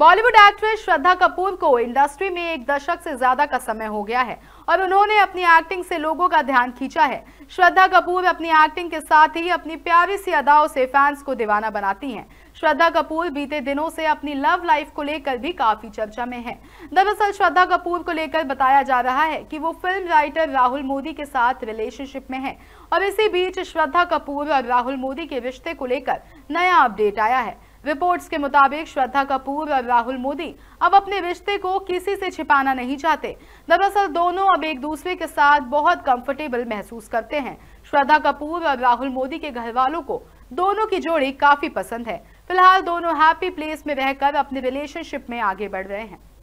Bollywood actress श्रद्धा कपूर को industry में एक दशक से ज्यादा का समय हो गया है और उन्होंने अपनी एक्टिंग से लोगों का ध्यान खींचा है श्रद्धा कपूर अपनी एक्टिंग के साथ ही अपनी प्यारी सी अदाओं से फैंस को दीवाना बनाती हैं श्रद्धा कपूर बीते दिनों से अपनी लव लाइफ को लेकर भी काफी चर्चा में है दरअसल श्रद्धा कपूर को लेकर बताया जा रहा है कि वो फिल्म राइटर राहुल मोदी के साथ रिलेशनशिप में है और इसी बीच श्रद्धा कपूर और राहुल मोदी के रिश्ते को लेकर नया अपडेट आया है रिपोर्ट्स के मुताबिक श्रद्धा कपूर और राहुल मोदी अब अपने रिश्ते को किसी से छिपाना नहीं चाहते दरअसल दोनों अब एक दूसरे के साथ बहुत कंफर्टेबल महसूस करते हैं श्रद्धा कपूर और राहुल मोदी के घर वालों को दोनों की जोड़ी काफी पसंद है फिलहाल दोनों हैप्पी प्लेस में रहकर अपने रिलेशनशिप में आगे बढ़ रहे हैं